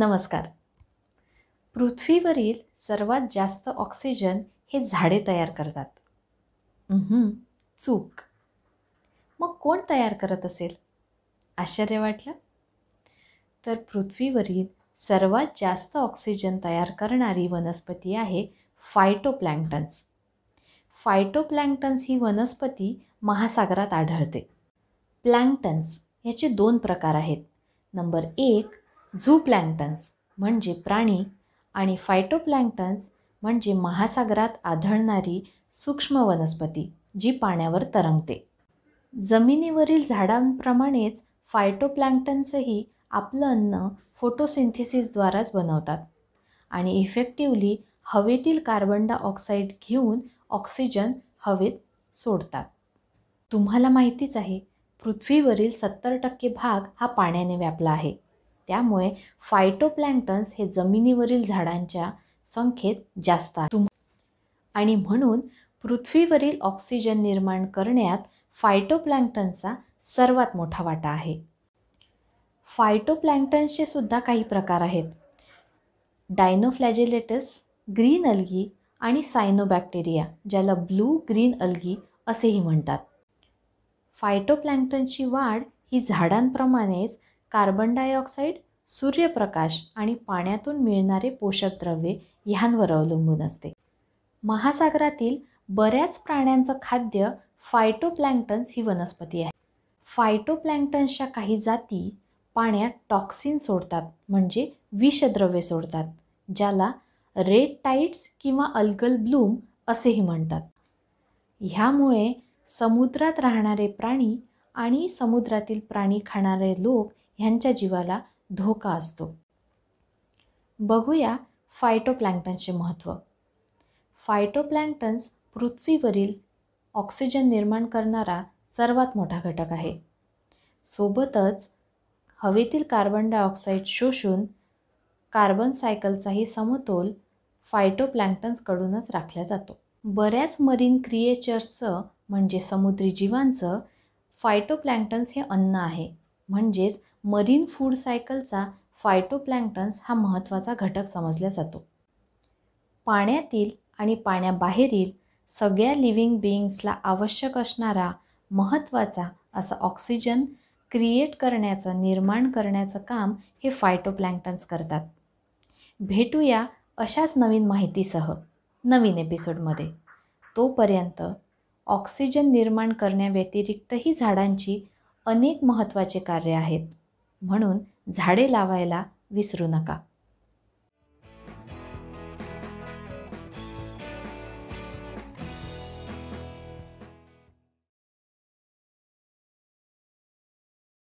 नमस्कार पृथ्वीवरील सर्वात जास्त ऑक्सिजन हे झाडे तयार करतात चूक मग कोण तयार करत असेल आश्चर्य वाटलं तर पृथ्वीवरील सर्वात जास्त ऑक्सिजन तयार करणारी वनस्पती आहे फायटोप्लँक्टन्स फायटोप्लँक्टन्स ही वनस्पती महासागरात आढळते प्लँक्टन्स याचे दोन प्रकार आहेत नंबर एक झू प्लँक्टन्स म्हणजे प्राणी आणि फायटोप्लँक्टन्स म्हणजे महासागरात आढळणारी सूक्ष्म वनस्पती जी पाण्यावर तरंगते जमिनीवरील झाडांप्रमाणेच फायटोप्लँक्टन्सही आपलं अन्न फोटोसिंथेसिसद्वाराच बनवतात आणि इफेक्टिवली हवेतील कार्बन डायऑक्साईड घेऊन ऑक्सिजन हवेत सोडतात तुम्हाला माहितीच आहे पृथ्वीवरील सत्तर टक्के भाग हा पाण्याने व्यापला आहे त्यामुळे फायटोप्लँक्टन्स हे जमिनीवरील झाडांच्या संख्येत जास्त आहे आणि म्हणून पृथ्वीवरील ऑक्सिजन निर्माण करण्यात फायटोप्लँक्टनचा सर्वात मोठा वाटा आहे फायटोप्लँक्टन्सचे सुद्धा काही प्रकार आहेत डायनोफ्लॅजेलेटस ग्रीन अल्गी आणि सायनोबॅक्टेरिया ज्याला ब्लू ग्रीन अल्गी असेही म्हणतात फायटोप्लँक्टनची वाढ ही झाडांप्रमाणेच कार्बन डायऑक्साईड सूर्यप्रकाश आणि पाण्यातून मिळणारे पोषकद्रव्ये ह्यांवर अवलंबून असते महासागरातील बऱ्याच प्राण्यांचं खाद्य फायटोप्लँक्टन्स ही वनस्पती आहे फायटोप्लँक्टन्सच्या काही जाती पाण्यात टॉक्सिन सोडतात म्हणजे विषद्रव्ये सोडतात ज्याला रेड टाईट्स किंवा अल्गल ब्लूम असेही म्हणतात ह्यामुळे समुद्रात राहणारे प्राणी आणि समुद्रातील प्राणी खाणारे लोक ह्यांच्या जीवाला धोका असतो बघूया फायटोप्लँक्टन्सचे महत्त्व फायटोप्लँक्टन्स पृथ्वीवरील ऑक्सिजन निर्माण करणारा सर्वात मोठा घटक आहे सोबतच हवेतील कार्बन डायऑक्साईड शोषून कार्बन सायकलचाही समतोल फायटोप्लँक्टन्सकडूनच राखला जातो बऱ्याच मरीन क्रिएचर्सचं म्हणजे समुद्री जीवांचं फायटोप्लँक्टन्स हे अन्न आहे म्हणजेच मरीन फूड सायकलचा फायटोप्लँक्टन्स हा महत्त्वाचा घटक समजला जातो पाण्यातील आणि पाण्याबाहेरील सगळ्या लिव्हिंग बिईंग्सला आवश्यक असणारा महत्त्वाचा असा ऑक्सिजन क्रिएट करण्याचं निर्माण करण्याचं काम हे फायटोप्लँक्टन्स करतात भेटूया अशाच नवीन माहितीसह नवीन एपिसोडमध्ये तोपर्यंत ऑक्सिजन निर्माण करण्याव्यतिरिक्तही झाडांची अनेक महत्त्वाचे कार्य आहेत म्हणून झाडे लावायला विसरू नका